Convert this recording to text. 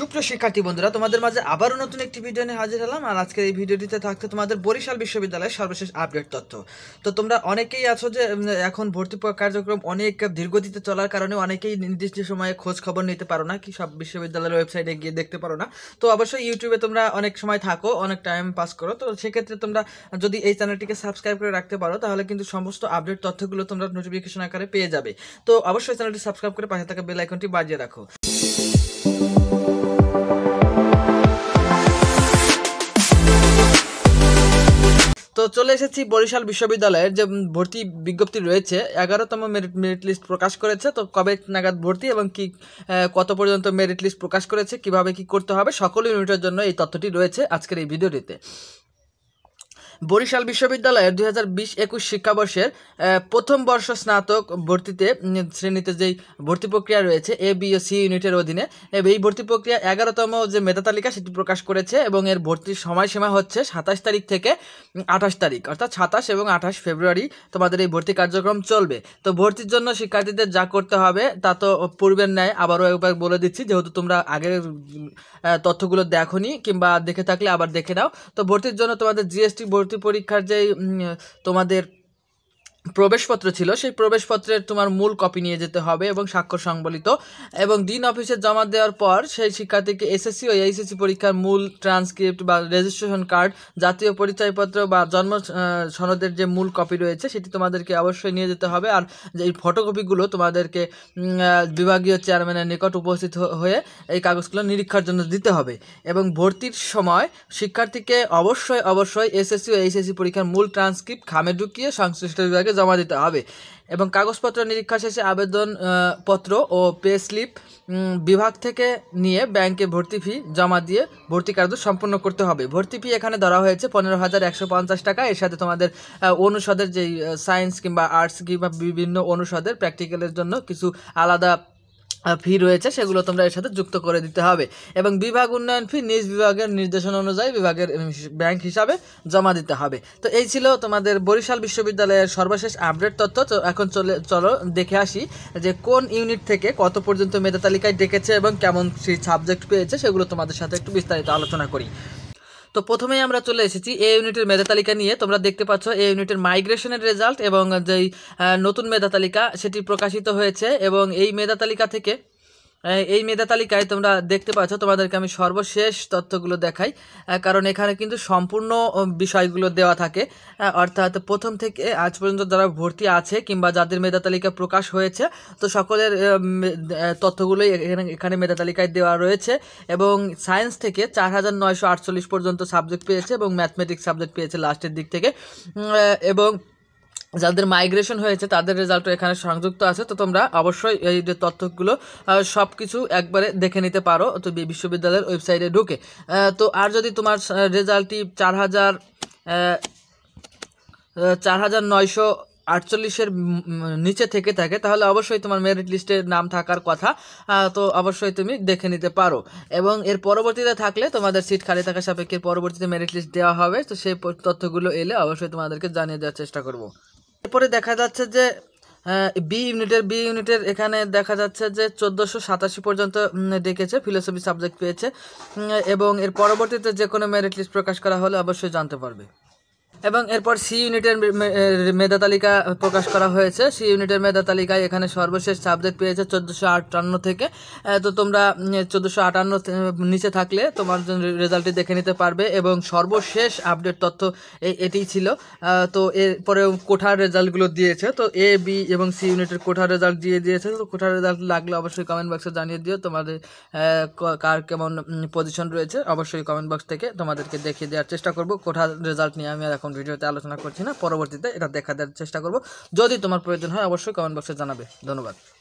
সুপ্রিয় শিক্ষার্থী বন্ধুরা তোমাদের মাঝে আবারও নতুন একটি ভিডিও নিয়ে হাজির হলাম আর আজকের এই ভিডিওটিতে থাকতে তোমাদের বরিশাল বিশ্ববিদ্যালয়ের সর্বশেষ আপডেট তথ্য তো তোমরা অনেকেই আছো যে এখন ভর্তি কার্যক্রম অনেক দীর্ঘদিতে চলার কারণে অনেকেই নির্দিষ্ট সময়ে খোঁজ খবর নিতে পারো না কি সব বিশ্ববিদ্যালয়ের ওয়েবসাইটে গিয়ে দেখতে পারো না তো অবশ্যই ইউটিউবে তোমরা অনেক সময় থাকো অনেক টাইম পাস করো তো সেক্ষেত্রে তোমরা যদি এই চ্যানেলটিকে সাবস্ক্রাইব করে রাখতে পারো তাহলে কিন্তু সমস্ত আপডেট তথ্যগুলো তোমরা নোটিফিকেশন আকারে পেয়ে যাবে তো অবশ্যই চ্যানেলটি সাবস্ক্রাইব করে পাশে থাকা বেল আইকনটি বাজিয়ে রাখো তো চলে এসেছি বরিশাল বিশ্ববিদ্যালয়ের যে ভর্তি বিজ্ঞপ্তি রয়েছে এগারোতম মেরিট মেরিট লিস্ট প্রকাশ করেছে তো কবে নাগাদ ভর্তি এবং কি কত পর্যন্ত মেরিট লিস্ট প্রকাশ করেছে কিভাবে কি করতে হবে সকল ইউনিটের জন্য এই তথ্যটি রয়েছে আজকের এই ভিডিওটিতে বরিশাল বিশ্ববিদ্যালয়ের দুই হাজার বিশ একুশ শিক্ষাবর্ষের প্রথম বর্ষ স্নাতক ভর্তিতে শ্রেণীতে যেই ভর্তি প্রক্রিয়া রয়েছে এ বি ও সি ইউনিটের অধীনে এই ভর্তি প্রক্রিয়া এগারোতম যে মেধা তালিকা সেটি প্রকাশ করেছে এবং এর ভর্তির সময়সীমা হচ্ছে সাতাশ তারিখ থেকে আঠাশ তারিখ অর্থাৎ সাতাশ এবং আঠাশ ফেব্রুয়ারি তোমাদের এই ভর্তি কার্যক্রম চলবে তো ভর্তির জন্য শিক্ষার্থীদের যা করতে হবে তা তো পূর্বের ন্যায় আবারও একবার বলে দিচ্ছি যেহেতু তোমরা আগের তথ্যগুলো দেখো কিংবা দেখে থাকলে আবার দেখে নাও তো ভর্তির জন্য তোমাদের জিএসটি ভর্তি ভর্তি পরীক্ষার যে তোমাদের প্রবেশপত্র ছিল সেই প্রবেশপত্রের তোমার মূল কপি নিয়ে যেতে হবে এবং স্বাক্ষর সংবলিত এবং ডিন অফিসে জমা দেওয়ার পর সেই শিক্ষার্থীকে এসএসসি ও এইচএসসি পরীক্ষার মূল ট্রান্সক্রিপ্ট বা রেজিস্ট্রেশন কার্ড জাতীয় পরিচয়পত্র বা জন্ম সনদের যে মূল কপি রয়েছে সেটি তোমাদেরকে অবশ্যই নিয়ে যেতে হবে আর এই ফটোকপিগুলো তোমাদেরকে বিভাগীয় চেয়ারম্যানের নিকট উপস্থিত হয়ে এই কাগজগুলো নিরীক্ষার জন্য দিতে হবে এবং ভর্তির সময় শিক্ষার্থীকে অবশ্যই অবশ্যই এসএসসি ও এইচএসসি পরীক্ষার মূল ট্রান্সক্রিপ্ট খামে ঢুকিয়ে সংশ্লিষ্ট বিভাগে জমা দিতে হবে এবং কাগজপত্র নিরীক্ষা শেষে আবেদন পত্র ও পে স্লিপ বিভাগ থেকে নিয়ে ব্যাংকে ভর্তি ফি জমা দিয়ে ভর্তি কার্য সম্পন্ন করতে হবে ভর্তি ফি এখানে ধরা হয়েছে পনেরো হাজার একশো পঞ্চাশ টাকা এর সাথে তোমাদের অনুষদের যেই সায়েন্স কিংবা আর্টস কিংবা বিভিন্ন অনুষদের প্র্যাকটিক্যালের জন্য কিছু আলাদা ফি রয়েছে সেগুলো তোমরা এর সাথে যুক্ত করে দিতে হবে এবং বিভাগ উন্নয়ন ফি নিজ বিভাগের নির্দেশনা অনুযায়ী বিভাগের ব্যাংক হিসাবে জমা দিতে হবে তো এই ছিল তোমাদের বরিশাল বিশ্ববিদ্যালয়ের সর্বশেষ আপডেট তথ্য তো এখন চলে চলো দেখে আসি যে কোন ইউনিট থেকে কত পর্যন্ত মেধা তালিকায় ডেকেছে এবং কেমন সেই সাবজেক্ট পেয়েছে সেগুলো তোমাদের সাথে একটু বিস্তারিত আলোচনা করি তো প্রথমেই আমরা চলে এসেছি এ ইউনিটের মেধা তালিকা নিয়ে তোমরা দেখতে পাচ্ছ এ ইউনিটের মাইগ্রেশনের রেজাল্ট এবং যেই নতুন মেধা তালিকা সেটি প্রকাশিত হয়েছে এবং এই মেধা তালিকা থেকে এই মেধা তালিকায় তোমরা দেখতে পাচ্ছ তোমাদেরকে আমি সর্বশেষ তথ্যগুলো দেখাই কারণ এখানে কিন্তু সম্পূর্ণ বিষয়গুলো দেওয়া থাকে অর্থাৎ প্রথম থেকে আজ পর্যন্ত যারা ভর্তি আছে কিংবা যাদের মেধা তালিকা প্রকাশ হয়েছে তো সকলের তথ্যগুলোই এখানে এখানে মেধা তালিকায় দেওয়া রয়েছে এবং সায়েন্স থেকে চার হাজার নয়শো আটচল্লিশ পর্যন্ত সাবজেক্ট পেয়েছে এবং ম্যাথমেটিক্স সাবজেক্ট পেয়েছে লাস্টের দিক থেকে এবং যাদের মাইগ্রেশন হয়েছে তাদের রেজাল্টও এখানে সংযুক্ত আছে তো তোমরা অবশ্যই এই যে তথ্যগুলো সব কিছু একবারে দেখে নিতে পারো তো বিশ্ববিদ্যালয়ের ওয়েবসাইটে ঢুকে তো আর যদি তোমার রেজাল্টটি চার হাজার চার হাজার নয়শো আটচল্লিশের নিচে থেকে থাকে তাহলে অবশ্যই তোমার মেরিট লিস্টে নাম থাকার কথা তো অবশ্যই তুমি দেখে নিতে পারো এবং এর পরবর্তীতে থাকলে তোমাদের সিট খালি থাকা সাপেক্ষে পরবর্তীতে মেরিট লিস্ট দেওয়া হবে তো সেই তথ্যগুলো এলে অবশ্যই তোমাদেরকে জানিয়ে দেওয়ার চেষ্টা করবো এরপরে দেখা যাচ্ছে যে বি ইউনিটের বি ইউনিটের এখানে দেখা যাচ্ছে যে চোদ্দোশো সাতাশি পর্যন্ত ডেকেছে ফিলোসফি সাবজেক্ট পেয়েছে এবং এর পরবর্তীতে যে কোনো মেরিট লিস্ট প্রকাশ করা হলে অবশ্যই জানতে পারবে এবং এরপর সি ইউনিটের মেধা তালিকা প্রকাশ করা হয়েছে সি ইউনিটের মেধা তালিকায় এখানে সর্বশেষ সাবজেক্ট পেয়েছে চোদ্দোশো আটান্ন থেকে তো তোমরা চোদ্দোশো আটান্ন নিচে থাকলে তোমার রেজাল্টটি দেখে নিতে পারবে এবং সর্বশেষ আপডেট তথ্য এটিই ছিল তো এরপরে কোঠার রেজাল্টগুলো দিয়েছে তো এ বি এবং সি ইউনিটের কোঠার রেজাল্ট দিয়ে দিয়েছে তো কোঠার রেজাল্ট লাগলে অবশ্যই কমেন্ট বক্সে জানিয়ে দিও তোমাদের কার কেমন পজিশন রয়েছে অবশ্যই কমেন্ট বক্স থেকে তোমাদেরকে দেখিয়ে দেওয়ার চেষ্টা করব কোঠার রেজাল্ট নিয়ে আমি এখন এখন ভিডিওতে আলোচনা করছি না পরবর্তীতে এটা দেখা দেওয়ার চেষ্টা করব যদি তোমার প্রয়োজন হয় অবশ্যই কমেন্ট বক্সে জানাবে ধন্যবাদ